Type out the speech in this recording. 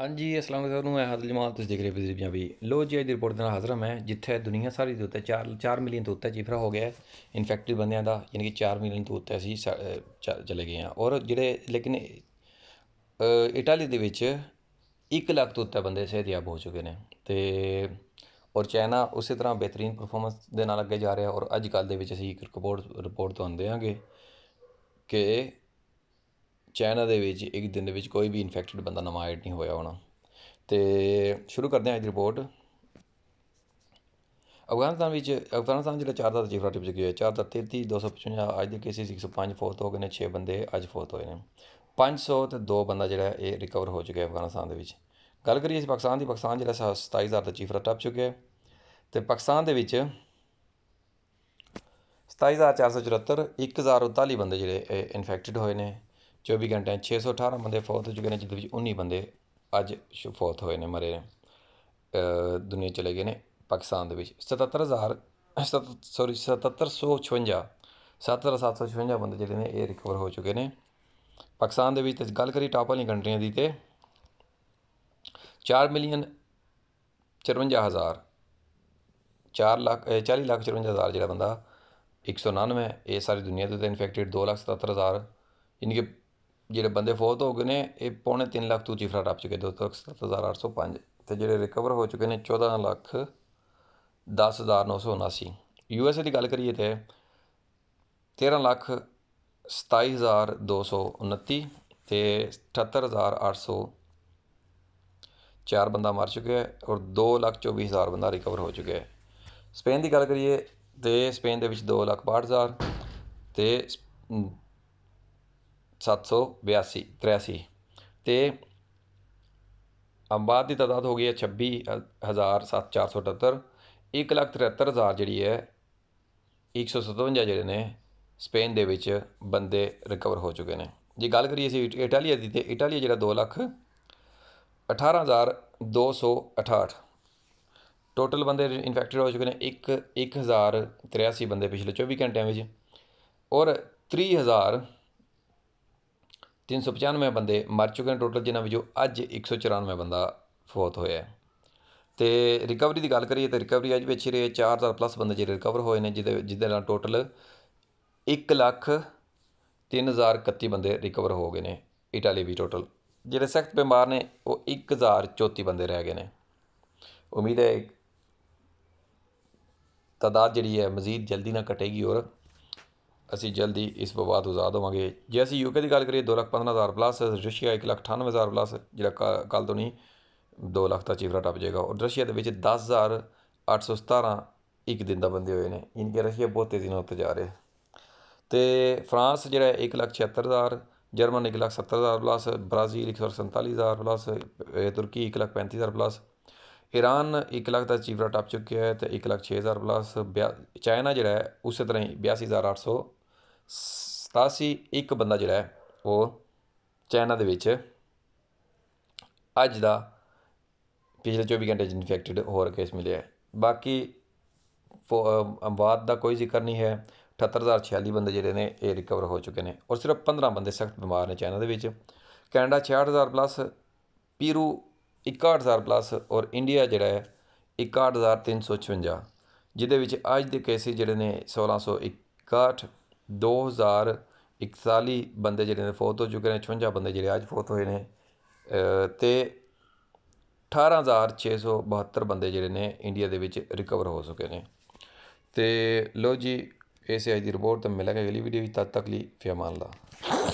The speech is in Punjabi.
ਹਾਂਜੀ ਅਸਲਾਮ ਅਲੈਕੁਮ ਨੂੰ ਮੈਂ ਹਾਜ਼ਰ ਜਮਾਲ ਤੁਸੀਂ ਦੇਖ ਰਹੇ ਹੋ ਪੰਜਾਬੀ ਲੋ ਜੀ ਅੱਜ ਦੀ ਰਿਪੋਰਟ ਦੇ ਨਾਲ ਹਾਜ਼ਰ ਮੈਂ ਜਿੱਥੇ ਦੁਨੀਆ ਸਾਰੀ ਦੇ ਉੱਤੇ 4 4 ਮਿਲੀਅਨ ਤੋਂ ਉੱਤੇ ਚਿਫਰਾ ਹੋ ਗਿਆ ਹੈ ਇਨਫੈਕਟਿਵ ਬੰਦਿਆਂ ਦਾ ਯਾਨੀ ਕਿ 4 ਮਿਲੀਅਨ ਤੋਂ ਉੱਤੇ ਅਸੀਂ ਚਲੇ ਗਏ ਹਾਂ ਔਰ ਜਿਹੜੇ ਲੇਕਿਨ ਇਟਾਲੀ ਦੇ ਵਿੱਚ 1 ਲੱਖ ਤੋਂ ਉੱਤੇ ਬੰਦੇ ਸਿਹਤਯਾਬ ਹੋ ਚੁੱਕੇ ਨੇ ਤੇ ਔਰ ਚਾਈਨਾ ਉਸੇ ਤਰ੍ਹਾਂ ਬਿਹਤਰੀਨ ਪਰਫਾਰਮੈਂਸ ਦੇ ਨਾਲ ਅੱਗੇ ਜਾ ਰਿਹਾ ਔਰ ਅੱਜ ਕੱਲ ਦੇ ਵਿੱਚ ਅਸੀਂ ਇੱਕ ਰਿਪੋਰਟ ਰਿਪੋਰਟ ਤੋਂ ਆਂਦੇ ਆਂਗੇ ਕਿ ਚਾਈਨਾ ਦੇ ਵਿੱਚ ਇੱਕ ਦਿਨ ਦੇ ਵਿੱਚ ਕੋਈ ਵੀ ਇਨਫੈਕਟਡ ਬੰਦਾ ਨਵਾਂ ਐਡ ਨਹੀਂ ਹੋਇਆ ਹੋਣਾ ਤੇ ਸ਼ੁਰੂ ਕਰਦੇ ਹਾਂ ਅੱਜ ਦੀ ਰਿਪੋਰਟ ਅਫਗਾਨਿਸਤਾਨ ਵਿੱਚ ਅਫਗਾਨਿਸਤਾਨ ਜਿਹੜਾ ਚਾਰ ਦਾ ਚੀਫ ਟਿਪ ਜਿਹਾ ਚਾਰ ਦਾ 33 255 ਅੱਜ ਦੇ ਕੇਸਿਸ 105 ਫੋਤ ਹੋ ਗਏ ਨੇ 6 ਬੰਦੇ ਅੱਜ ਫੋਤ ਹੋਏ ਨੇ 500 ਤੇ 2 ਬੰਦਾ ਜਿਹੜਾ ਇਹ ਰਿਕਵਰ ਹੋ ਚੁੱਕਿਆ ਅਫਗਾਨਿਸਤਾਨ ਦੇ ਵਿੱਚ ਗੱਲ ਕਰੀਏ ਜੀ ਪਾਕਿਸਤਾਨ ਦੀ ਪਾਕਿਸਤਾਨ ਜਿਹੜਾ 27000 ਦਾ ਚੀਫ ਟੱਪ ਚੁੱਕਿਆ ਹੈ ਤੇ ਪਾਕਿਸਤਾਨ ਦੇ ਵਿੱਚ 27474 1039 ਬੰਦੇ ਜਿਹੜੇ ਇਨਫੈਕਟਡ ਹੋਏ ਨੇ 24 ਘੰਟਿਆਂ 618 ਬੰਦੇ ਫੌਤ ਹੋ ਚੁੱਕੇ ਨੇ ਜਿਹਦੇ ਵਿੱਚ 19 ਬੰਦੇ ਅੱਜ ਫੌਤ ਹੋਏ ਨੇ ਮਰੇ ਦੁਨੀਆ ਚਲੇ ਗਏ ਨੇ ਪਾਕਿਸਤਾਨ ਦੇ ਵਿੱਚ 77000 ਸੌਰੀ 7756 7756 ਬੰਦੇ ਜਿਹੜੇ ਨੇ ਇਹ ਰਿਕਵਰ ਹੋ ਚੁੱਕੇ ਨੇ ਪਾਕਿਸਤਾਨ ਦੇ ਵਿੱਚ ਤੇ ਗੱਲ ਕਰੀ ਟਾਪ ਵਾਲੀਆਂ ਕੰਟਰੀਆਂ ਦੀ ਤੇ 4 ਮਿਲੀਅਨ 54000 4 ਲੱਖ 40 ਲੱਖ 54000 ਜਿਹੜਾ ਬੰਦਾ 199 ਇਹ ਸਾਰੀ ਦੁਨੀਆ ਦੇ ਤੇ ਇਨਫੈਕਟਡ 2 ਲੱਖ 77000 ਇਨਕੇ ਜਿਹੜੇ ਬੰਦੇ ਫੌਤ ਹੋ ਗਏ ਨੇ ਇਹ ਪੌਣੇ 3 ਲੱਖ ਤੋਂ ਚਿਫਰਾ ਟੱਪ ਚੁੱਕੇ 270805 ਤੇ ਜਿਹੜੇ ਰਿਕਵਰ ਹੋ ਚੁੱਕੇ ਨੇ 14 ਲੱਖ 10979 ਯੂ ਏ ਦੀ ਗੱਲ ਕਰੀਏ ਤੇ 13 ਲੱਖ 27229 ਤੇ 78800 ਚਾਰ ਬੰਦਾ ਮਰ ਚੁੱਕਿਆ ਹੈ ਔਰ 2 ਲੱਖ 24000 ਬੰਦਾ ਰਿਕਵਰ ਹੋ ਚੁੱਕਿਆ ਹੈ ਸਪੇਨ ਦੀ ਗੱਲ ਕਰੀਏ ਤੇ ਸਪੇਨ ਦੇ ਵਿੱਚ 2 ਲੱਖ 62000 ਤੇ 782 ਤੇ ਅੰਬਾਦ ਦੀ ਤਦਾਦ ਹੋ ਗਈ ਹੈ ਛੱਬੀ 173000 ਜਿਹੜੀ ਹੈ 157 ਜਿਹੜੇ ਨੇ ਸਪੇਨ ਦੇ ਵਿੱਚ ਬੰਦੇ ਰਿਕਵਰ ਹੋ ਚੁੱਕੇ ਨੇ ਜੇ ਗੱਲ ਕਰੀਏ ਅਸੀਂ ਇਟਾਲੀਆ ਦੀ ਤੇ ਇਟਾਲੀਆ ਜਿਹੜਾ 2 ਲੱਖ 18268 ਟੋਟਲ ਬੰਦੇ ਇਨਫੈਕਟਡ ਹੋ ਚੁੱਕੇ ਨੇ 1 1083 ਬੰਦੇ ਪਿਛਲੇ 24 ਘੰਟਿਆਂ ਵਿੱਚ ਔਰ 3000 395 ਬੰਦੇ ਮਰ ਚੁੱਕੇ ਨੇ ਟੋਟਲ ਜਿਨ੍ਹਾਂ ਵਿੱਚੋਂ ਅੱਜ 194 ਬੰਦਾ ਫੌਤ ਹੋਇਆ ਤੇ ਰਿਕਵਰੀ ਦੀ ਗੱਲ ਕਰੀਏ ਤਾਂ ਰਿਕਵਰੀ ਅੱਜ ਵਿੱਚ ਰੇ 4000 ਪਲੱਸ ਬੰਦੇ ਜਿਹੜੇ ਰਿਕਵਰ ਹੋਏ ਨੇ ਜਿਹਦੇ ਜਿਹਦੇ ਨਾਲ ਟੋਟਲ 1 ਲੱਖ 3031 ਬੰਦੇ ਰਿਕਵਰ ਹੋ ਗਏ ਨੇ ਇਟਾਲੀ ਵੀ ਟੋਟਲ ਜਿਹੜੇ ਸਖਤ ਬਿਮਾਰ ਨੇ ਉਹ 1034 ਬੰਦੇ ਰਹਿ ਗਏ ਨੇ ਉਮੀਦ ਹੈ ਤਦਾਦ ਜਿਹੜੀ ਹੈ ਮਜ਼ੀਦ ਜਲਦੀ ਨਾ ਘਟੇਗੀ ਔਰ ਅਸੀਂ ਜਲਦੀ ਇਸ ਵਿਵਾਦ ਤੋਂ ਆਜ਼ਾਦ ਹੋਵਾਂਗੇ ਜੇ ਅਸੀਂ ਯੂਕੇ ਦੀ ਗੱਲ ਕਰੀਏ 2 lakh 15000 plus Russia 1 lakh plus ਜਿਹੜਾ ਕੱਲ ਤੋਂ ਨਹੀਂ 2 ਲੱਖ ਦਾ ਚੀਵਰਾ ਟੱਪ ਜਾਏਗਾ ਔਰ ਰਸ਼ੀਆ ਦੇ ਵਿੱਚ 10817 ਇੱਕ ਦਿਨ ਦਾ ਬੰਦੇ ਹੋਏ ਨੇ ਇਨਕੇ ਰਸ਼ੀਆ ਬਹੁਤ ਤੇਜ਼ੀ ਨਾਲ ਉੱਤੇ ਜਾ ਰਿਹਾ ਤੇ ਫਰਾਂਸ ਜਿਹੜਾ 1 lakh German 1 lakh plus Brazil 147000 plus ਤੁਰਕੀ 1 ਲੱਖ ਪਲੱਸ ਈਰਾਨ 1 ਲੱਖ ਦਾ ਚੀਵਰਾ ਟੱਪ ਚੁੱਕਿਆ ਹੈ ਤੇ 1 ਲੱਖ 6000 ਪਲੱਸ ਚਾਈਨਾ ਜਿਹੜਾ ਹੈ ਉਸੇ ਤਰ੍ਹਾਂ ਹੀ 82800 ਸਤਾਸੀ ਇੱਕ ਬੰਦਾ ਜਿਹੜਾ ਉਹ ਚਾਈਨਾ ਦੇ ਵਿੱਚ ਅੱਜ ਦਾ ਪਿਛਲੇ 24 ਘੰਟੇ 'ਚ ਇਨਫੈਕਟਡ ਹੋਰ ਕੇਸ ਮਿਲਿਆ ਬਾਕੀ ਅੰਬਾਦ ਦਾ ਕੋਈ ਜ਼ਿਕਰ ਨਹੀਂ ਹੈ 78046 ਬੰਦੇ ਜਿਹੜੇ ਨੇ ਇਹ ਰਿਕਵਰ ਹੋ ਚੁੱਕੇ ਨੇ ਔਰ ਸਿਰਫ 15 ਬੰਦੇ ਸਖਤ ਬਿਮਾਰ ਨੇ ਚਾਈਨਾ ਦੇ ਵਿੱਚ ਕੈਨੇਡਾ 66000 ਪਲੱਸ ਪੀਰੂ 61000 ਪਲੱਸ ਔਰ ਇੰਡੀਆ ਜਿਹੜਾ ਹੈ 61356 ਜਿਹਦੇ ਵਿੱਚ ਅੱਜ ਦੇ ਕੇਸ ਜਿਹੜੇ ਨੇ 1661 2041 ਬੰਦੇ ਜਿਹੜੇ ਨੇ ਫੋਟ ਹੋ ਚੁੱਕੇ ਨੇ 56 ਬੰਦੇ ਜਿਹੜੇ ਅੱਜ ਫੋਟ ਹੋਏ ਨੇ ਤੇ 18672 ਬੰਦੇ ਜਿਹੜੇ ਨੇ ਇੰਡੀਆ ਦੇ ਵਿੱਚ ਰਿਕਵਰ ਹੋ ਚੁੱਕੇ ਨੇ ਤੇ ਲੋ ਜੀ ਇਸੇ ਦੀ ਰਿਪੋਰਟ ਤੇ ਮਿਲਾਂਗੇ ਅਗਲੀ ਵੀਡੀਓ ਵਿੱਚ ਤਦ ਤੱਕ ਲਈ ਫਿਆਮਾਨ ਲਾ